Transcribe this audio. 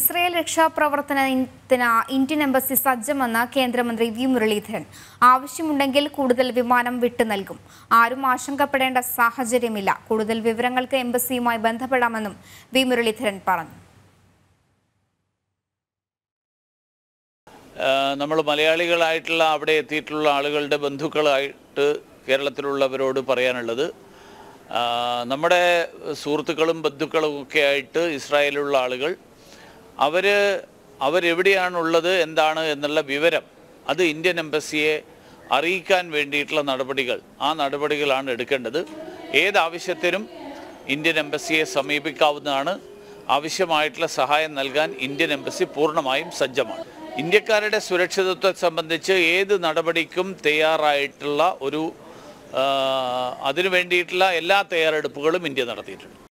Israel രക്ഷാപ്രവർത്തനത്തിന് Indian embassy സജ്ജമെന്ന് കേന്ദ്രമന്ത്രി V Muraleedharan ആവശ്യമുണ്ടെങ്കിൽ കൂടുതൽ വിമാനം വിട്ടു നൽകും ആരും ആശങ്കപ്പെടേണ്ട സാഹചര്യമില്ല കൂടുതൽ വിവരങ്ങൾക്ക് എംബസിയുമായി ബന്ധപ്പെടാമെന്നും വി മുരളീധരൻ പറഞ്ഞു നമ്മൾ മലയാളികളായിട്ടുള്ള അവിടെ എത്തിയിട്ടുള്ള ആളുകളുടെ ബന്ധുക്കളായിട്ട് കേരളത്തിലുള്ളവരോട് പറയാനുള്ളത് നമ്മുടെ സുഹൃത്തുക്കളും ബന്ധുക്കളും ഒക്കെ ആയിട്ട് ഇസ്രായേലിലുള്ള ആളുകൾ അവർ അവരെവിടെയാണുള്ളത് എന്താണ് എന്നുള്ള വിവരം അത് ഇന്ത്യൻ എംബസിയെ അറിയിക്കാൻ വേണ്ടിയിട്ടുള്ള നടപടികൾ ആ നടപടികളാണ് എടുക്കേണ്ടത് ഏതാവശ്യത്തിനും ഇന്ത്യൻ എംബസിയെ സമീപിക്കാവുന്നതാണ് ആവശ്യമായിട്ടുള്ള സഹായം നൽകാൻ ഇന്ത്യൻ എംബസി പൂർണ്ണമായും സജ്ജമാണ് ഇന്ത്യക്കാരുടെ സുരക്ഷിതത്വത്തെ സംബന്ധിച്ച് ഏത് നടപടിക്കും തയ്യാറായിട്ടുള്ള ഒരു അതിനു വേണ്ടിയിട്ടുള്ള എല്ലാ തയ്യാറെടുപ്പുകളും ഇന്ത്യ നടത്തിയിട്ടുണ്ട്